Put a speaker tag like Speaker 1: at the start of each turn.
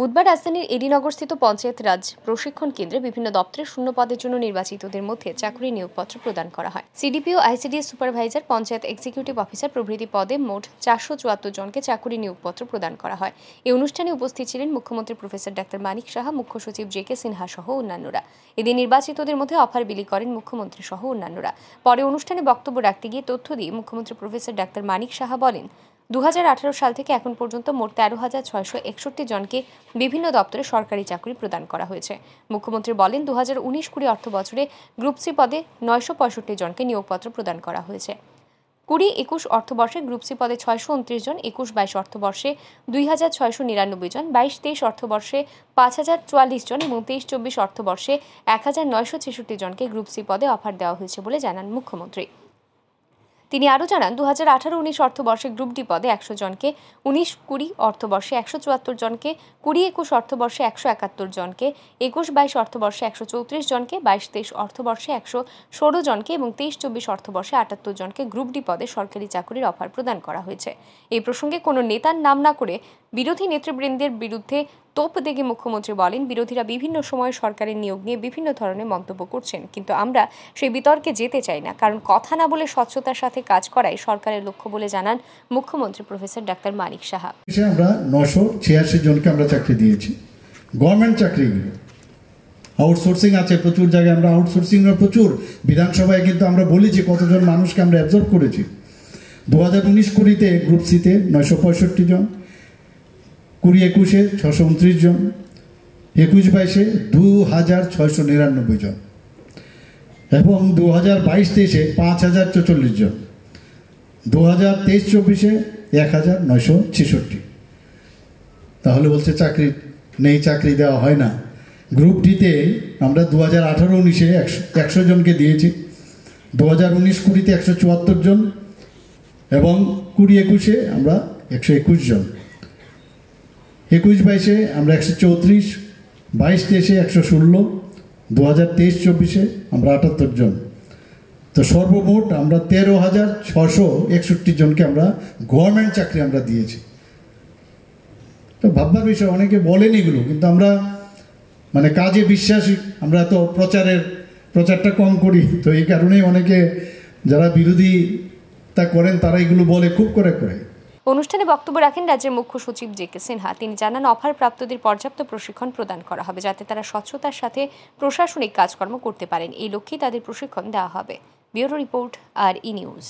Speaker 1: বুধবার রাজধানীর এডিনগরস্থিত পঞ্চায়েত রাজ প্রশিক্ষণ কেন্দ্রে বিভিন্ন দপ্তরের শূন্য পদের জন্য নির্বাচিতদের মধ্যে চাকরি নিয়োগপত্র প্রদান করা হয় CDPO ICDS supervisor panchayat executive officer প্রভৃতি পদে মোট চারশো চুয়াত্তর জনকে চাকরি নিয়োগপত্র প্রদান করা হয় এই অনুষ্ঠানে উপস্থিত ছিলেন মুখ্যমন্ত্রী প্রফেসর ডাক্তার মানিক সাহা মুখ্য সচিব জে কে সিনহা সহ অন্যান্যরা এদিন নির্বাচিতদের মধ্যে অফার বিলি করেন মুখ্যমন্ত্রী সহ অন্যান্যরা পরে অনুষ্ঠানে বক্তব্য রাখতে গিয়ে তথ্য দিয়ে মুখ্যমন্ত্রী প্রফেসর ডাক্তার মানিক সাহা বলেন দু সাল থেকে এখন পর্যন্ত মোট তেরো হাজার ছয়শো একষট্টি জনকে বিভিন্ন দপ্তরে সরকারি চাকরি প্রদান করা হয়েছে মুখ্যমন্ত্রী বলেন দু হাজার উনিশ কুড়ি অর্থ বছরে গ্রুপ সি পদে নয়শো পঁয়ষট্টি জনকে নিয়োগপত্র প্রদান করা হয়েছে কুড়ি একুশ অর্থবর্ষে গ্রুপ সি পদে ছয়শো উনত্রিশ জন একুশ বাইশ অর্থবর্ষে দুই হাজার ছয়শো নিরানব্বই জন বাইশ তেইশ অর্থবর্ষে পাঁচ হাজার চুয়াল্লিশ জন এবং তেইশ চব্বিশ অর্থবর্ষে এক হাজার নয়শো ছেষট্টি জনকে গ্রুপ সি পদে অফার দেওয়া হয়েছে বলে জানান মুখ্যমন্ত্রী তিনি আরও জানান দু হাজার আঠারো উনিশ অর্থবর্ষে গ্রুপ ডি পদে একশো জনকে উনিশ কুড়ি অর্থবর্ষে একশো চুয়াত্তর জনকে কুড়ি একুশ অর্থবর্ষে একশো একাত্তর জনকে একুশ বাইশ অর্থবর্ষে একশো চৌত্রিশ জনকে বাইশ তেইশ অর্থবর্ষে একশো ষোলো জনকে এবং তেইশ চব্বিশ অর্থবর্ষে আটাত্তর জনকে গ্রুপ ডি পদে সরকারি চাকরির অফার প্রদান করা হয়েছে এই প্রসঙ্গে কোনো নেতার নাম না করে বিরোধী নেতৃবৃন্দের বিরুদ্ধে তোপ দেখে মুখ্যমন্ত্রী বলেন বিরোধীরা বিভিন্ন সময় সরকারের নিয়োগ নিয়ে বিভিন্ন ধরনের মন্তব্য করছেন কিন্তু আমরা সেই বিতর্কে যেতে চাই না কারণ কথা না বলে স্বচ্ছতার সাথে কাজ করাই সরকারের লক্ষ্য বলে জানান মুখ্যমন্ত্রী প্রফেসর ডাক্তার মানিক সাহা
Speaker 2: আমরা নশো ছিয়াশি জনকে আমরা চাকরি দিয়েছি গভর্নমেন্ট চাকরি আউটসোর্সিং আছে প্রচুর জায়গায় আমরা আউটসোর্সিং প্রচুর বিধানসভায় কিন্তু আমরা বলি যে কতজন মানুষকে আমরা অ্যাবজর্ভ করেছি দু হাজার উনিশ কুড়িতে গ্রুপ সিতে নয়শো পঁয়ষট্টি জন কুড়ি একুশে ছশো উনত্রিশ জন একুশ বাইশে দু হাজার ছয়শো নিরানব্বই জন এবং দু হাজার বাইশ তেইশে পাঁচ হাজার চৌচল্লিশ জন দু হাজার তেইশ চব্বিশে এক হাজার নয়শো ছেষট্টি তাহলে বলছে চাকরি নেই চাকরি দেওয়া হয় না গ্রুপ ডিতে আমরা দু হাজার আঠারো উনিশে একশো একশো জনকে দিয়েছি দু হাজার উনিশ কুড়িতে একশো চুয়াত্তর জন এবং কুড়ি একুশে আমরা একশো একুশ জন একুশ বাইশে আমরা একশো চৌত্রিশ বাইশ তেইশে একশো ষোলো দু হাজার তেইশ চব্বিশে আমরা আটাত্তর জন তো সর্বমোট আমরা তেরো হাজার ছশো একষট্টি জনকে আমরা গভর্নমেন্ট চাকরি আমরা দিয়েছি তো ভাববার বিষয় অনেকে বলেন এগুলো কিন্তু আমরা মানে কাজে বিশ্বাসী আমরা তো প্রচারের প্রচারটা কম করি তো এই কারণেই অনেকে যারা বিরোধী তা করেন তারা এগুলো বলে খুব করে করে
Speaker 1: অনুষ্ঠানে বক্তব্য রাখেন রাজ্যের মুখ্য সচিব জে কে সিনহা তিনি জানান অফার প্রাপ্তদের পর্যাপ্ত প্রশিক্ষণ প্রদান করা হবে যাতে তারা স্বচ্ছতার সাথে প্রশাসনিক কাজকর্ম করতে পারেন এই লক্ষ্যে তাদের প্রশিক্ষণ দেওয়া হবে bureau report R E news